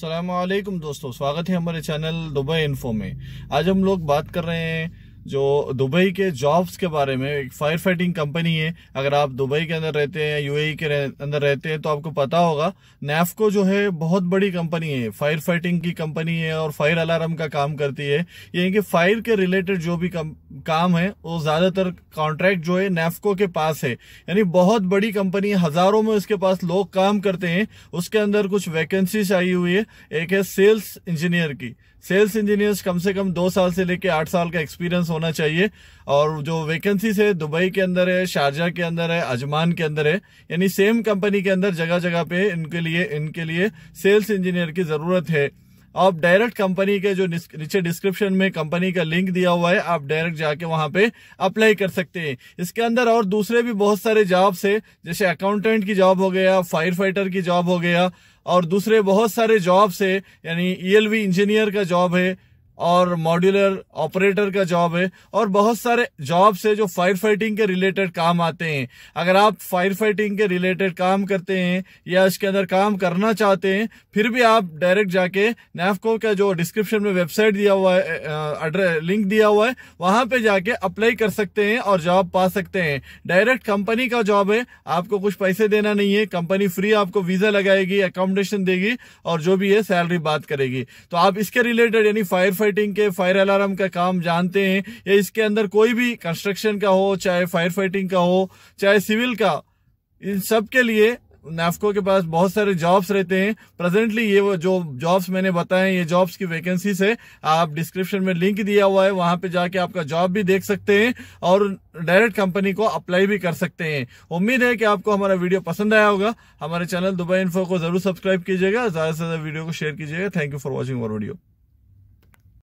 असलम दोस्तों स्वागत है हमारे चैनल दुबई इन्फो में आज हम लोग बात कर रहे हैं जो दुबई के जॉब्स के बारे में एक फायर फाइटिंग कंपनी है अगर आप दुबई के अंदर रहते हैं या यूएई e के अंदर रहते हैं तो आपको पता होगा नेफको जो है बहुत बड़ी कंपनी है फायर फाइटिंग की कंपनी है और फायर अलार्म का काम करती है यानी कि फायर के रिलेटेड जो भी काम है वो ज़्यादातर कॉन्ट्रैक्ट जो है नेफको के पास है यानी बहुत बड़ी कंपनी है हज़ारों में उसके पास लोग काम करते हैं उसके अंदर कुछ वैकेंसीज आई हुई है एक है सेल्स इंजीनियर की सेल्स इंजीनियर्स कम से कम दो साल से लेके आठ साल का एक्सपीरियंस होना चाहिए और जो वैकेंसी है दुबई के अंदर है शारजा के अंदर है अजमान के अंदर है यानी सेम कंपनी के अंदर जगह जगह पे इनके लिए इनके लिए सेल्स इंजीनियर की जरूरत है आप डायरेक्ट कंपनी के जो नीचे डिस्क्रिप्शन में कंपनी का लिंक दिया हुआ है आप डायरेक्ट जाके वहां पे अप्लाई कर सकते हैं इसके अंदर और दूसरे भी बहुत सारे जॉब्स है जैसे अकाउंटेंट की जॉब हो गया फायर फाइटर की जॉब हो गया और दूसरे बहुत सारे जॉब्स e है यानी ई इंजीनियर का जॉब है और मॉड्यूलर ऑपरेटर का जॉब है और बहुत सारे जॉब्स है जो फायर फाइटिंग के रिलेटेड काम आते हैं अगर आप फायर फाइटिंग के रिलेटेड काम करते हैं या इसके अंदर काम करना चाहते हैं फिर भी आप डायरेक्ट जाके नेफको का जो डिस्क्रिप्शन में वेबसाइट दिया हुआ है एड्रेस लिंक दिया हुआ है वहां पे जाके अप्लाई कर सकते हैं और जॉब पा सकते हैं डायरेक्ट कंपनी का जॉब है आपको कुछ पैसे देना नहीं है कंपनी फ्री आपको वीजा लगाएगी अकोमोडेशन देगी और जो भी है सैलरी बात करेगी तो आप इसके रिलेटेड यानी फायर फाइटिंग के फायर अलार्म का काम जानते हैं या इसके अंदर कोई भी कंस्ट्रक्शन का हो चाहे फायर फाइटिंग का हो चाहे सिविल का इन सब के लिए नेफको के पास बहुत सारे जॉब्स रहते हैं प्रेजेंटली ये वो जो जॉब्स मैंने बताए ये जॉब्स की वैकेंसी से आप डिस्क्रिप्शन में लिंक दिया हुआ है वहां पे जाके आपका जॉब भी देख सकते हैं और डायरेक्ट कंपनी को अप्लाई भी कर सकते हैं उम्मीद है कि आपको हमारा वीडियो पसंद आया होगा हमारे चैनल दुबई इन्फो को जरूर सब्सक्राइब कीजिएगा ज्यादा से ज्यादा वीडियो को शेयर कीजिएगा थैंक यू फॉर वॉचिंग और वीडियो